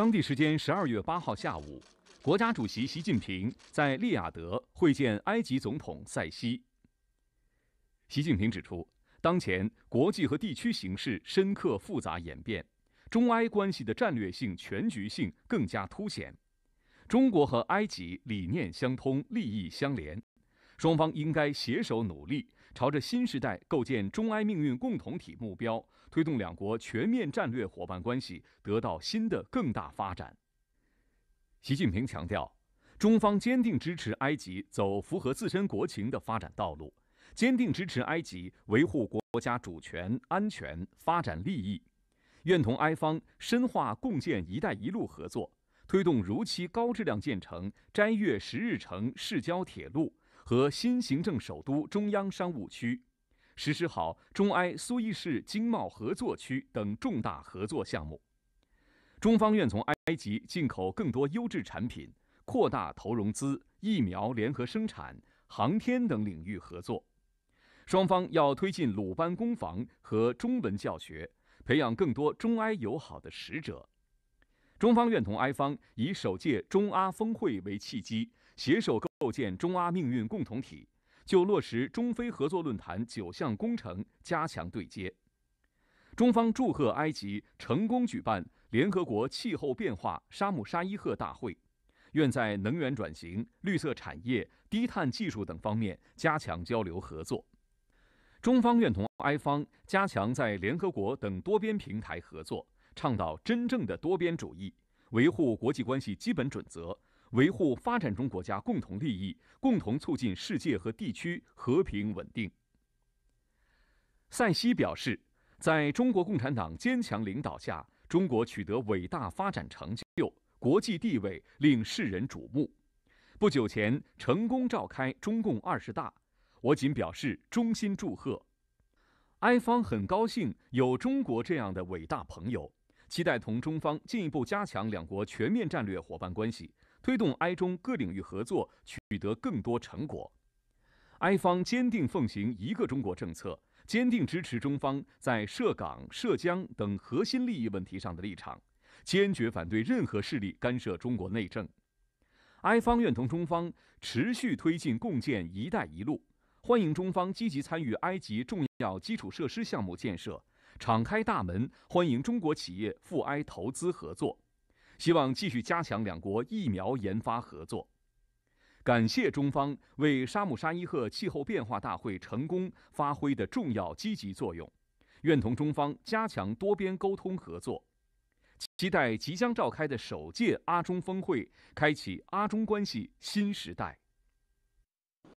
当地时间十二月八号下午，国家主席习近平在利雅得会见埃及总统塞西。习近平指出，当前国际和地区形势深刻复杂演变，中埃关系的战略性、全局性更加凸显。中国和埃及理念相通、利益相连，双方应该携手努力。朝着新时代构建中埃命运共同体目标，推动两国全面战略伙伴关系得到新的更大发展。习近平强调，中方坚定支持埃及走符合自身国情的发展道路，坚定支持埃及维护国家主权、安全、发展利益，愿同埃方深化共建“一带一路”合作，推动如期高质量建成斋月十日城市郊铁路。和新行政首都中央商务区，实施好中埃苏伊士经贸合作区等重大合作项目。中方愿从埃埃及进口更多优质产品，扩大投融资、疫苗联合生产、航天等领域合作。双方要推进鲁班工坊和中文教学，培养更多中埃友好的使者。中方愿同埃方以首届中阿峰会为契机，携手构建中阿命运共同体，就落实中非合作论坛九项工程加强对接。中方祝贺埃及成功举办联合国气候变化沙姆沙伊赫大会，愿在能源转型、绿色产业、低碳技术等方面加强交流合作。中方愿同埃方加强在联合国等多边平台合作。倡导真正的多边主义，维护国际关系基本准则，维护发展中国家共同利益，共同促进世界和地区和平稳定。塞西表示，在中国共产党坚强领导下，中国取得伟大发展成就，国际地位令世人瞩目。不久前成功召开中共二十大，我仅表示衷心祝贺。埃方很高兴有中国这样的伟大朋友。期待同中方进一步加强两国全面战略伙伴关系，推动埃中各领域合作取得更多成果。埃方坚定奉行一个中国政策，坚定支持中方在涉港、涉疆等核心利益问题上的立场，坚决反对任何势力干涉中国内政。埃方愿同中方持续推进共建“一带一路”，欢迎中方积极参与埃及重要基础设施项目建设。敞开大门，欢迎中国企业赴埃投资合作，希望继续加强两国疫苗研发合作。感谢中方为沙姆沙伊赫气候变化大会成功发挥的重要积极作用，愿同中方加强多边沟通合作，期待即将召开的首届阿中峰会开启阿中关系新时代。